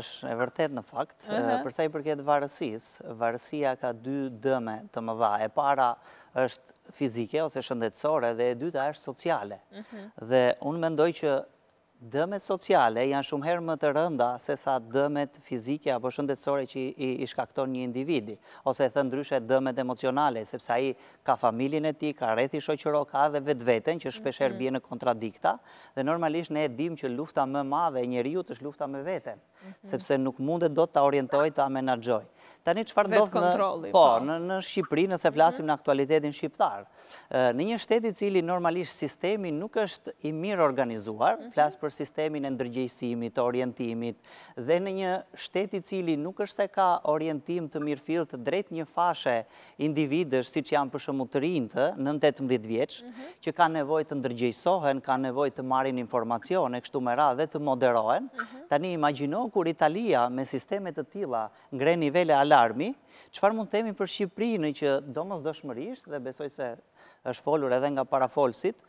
është e vërtet në fakt, përsa i përket varësis, varësia ka dy dëme të më dha. E para është fizike ose shëndetsore dhe e dyta është sociale. Mhm. Dhe unë mendoj që dëmet sociale janë shumë herë më të rënda se sa dëmet fizike apo shëndetsore që i, shkakton një individi, ose e thënë ndryshe dëmet emocionale, sepse ai ka familjen e tij, ka rreth i shoqëror, ka edhe vetveten që shpesher mhm. bie në kontradikta dhe normalisht ne e dim që lufta më madhe e njeriu është lufta me veten, mhm. sepse nuk mundet dot ta orientoj, ta menaxhoj. Tani farë ndodhë në... Po, po. në Shqipëri, nëse mhm. flasim në aktualitetin shqiptar. Në një shteti cili normalisht sistemi nuk është i mirë organizuar, mhm. flasë për sistemin e ndërgjëjsimit, orientimit, dhe në një shteti cili nuk është se ka orientim të mirë fill të drejt një fashe individës, si që janë për shumë të rinë mhm. të, në 18 vjeqë, që ka nevoj të ndërgjëjsohen, ka nevoj të marin informacione, kështu mëra dhe të moderohen, tani imagino kur Italia me sistemet të tila ngre alarmi, qëfar mund themi për Shqipërinë që do dëshmërisht dhe besoj se është folur edhe nga parafolsit,